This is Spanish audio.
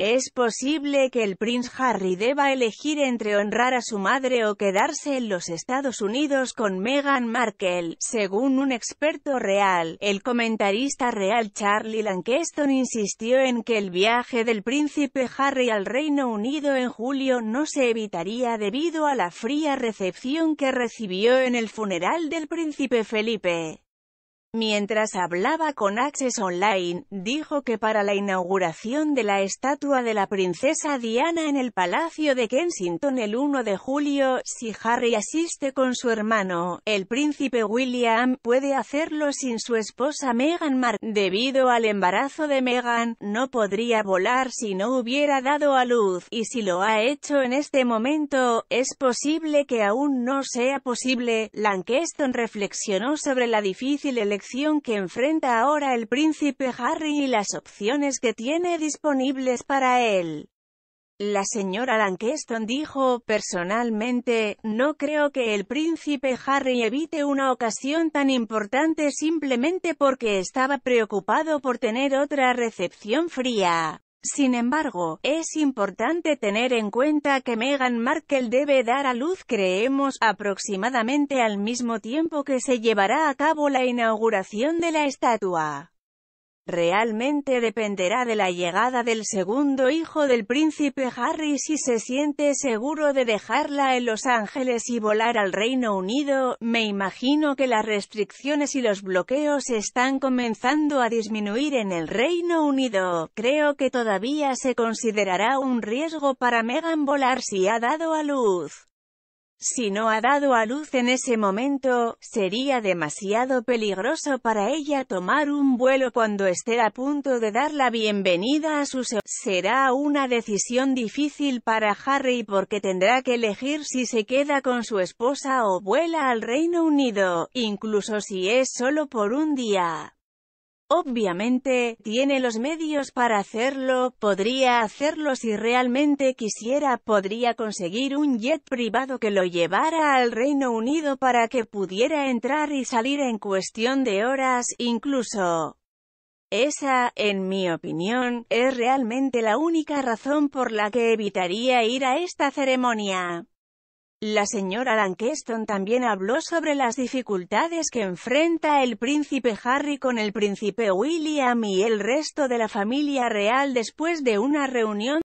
Es posible que el Prince Harry deba elegir entre honrar a su madre o quedarse en los Estados Unidos con Meghan Markle, según un experto real. El comentarista real Charlie Lankeston insistió en que el viaje del príncipe Harry al Reino Unido en julio no se evitaría debido a la fría recepción que recibió en el funeral del príncipe Felipe. Mientras hablaba con Access Online, dijo que para la inauguración de la estatua de la princesa Diana en el Palacio de Kensington el 1 de julio, si Harry asiste con su hermano, el príncipe William, puede hacerlo sin su esposa Meghan Markle. Debido al embarazo de Meghan, no podría volar si no hubiera dado a luz, y si lo ha hecho en este momento, es posible que aún no sea posible. Lankeston reflexionó sobre la difícil elección que enfrenta ahora el príncipe Harry y las opciones que tiene disponibles para él. La señora Lankeston dijo, personalmente, no creo que el príncipe Harry evite una ocasión tan importante simplemente porque estaba preocupado por tener otra recepción fría. Sin embargo, es importante tener en cuenta que Meghan Markle debe dar a luz, creemos, aproximadamente al mismo tiempo que se llevará a cabo la inauguración de la estatua. Realmente dependerá de la llegada del segundo hijo del príncipe Harry si se siente seguro de dejarla en Los Ángeles y volar al Reino Unido, me imagino que las restricciones y los bloqueos están comenzando a disminuir en el Reino Unido. Creo que todavía se considerará un riesgo para Meghan volar si ha dado a luz. Si no ha dado a luz en ese momento, sería demasiado peligroso para ella tomar un vuelo cuando esté a punto de dar la bienvenida a su Será una decisión difícil para Harry porque tendrá que elegir si se queda con su esposa o vuela al Reino Unido, incluso si es solo por un día. Obviamente, tiene los medios para hacerlo, podría hacerlo si realmente quisiera, podría conseguir un jet privado que lo llevara al Reino Unido para que pudiera entrar y salir en cuestión de horas, incluso. Esa, en mi opinión, es realmente la única razón por la que evitaría ir a esta ceremonia. La señora Lankeston también habló sobre las dificultades que enfrenta el príncipe Harry con el príncipe William y el resto de la familia real después de una reunión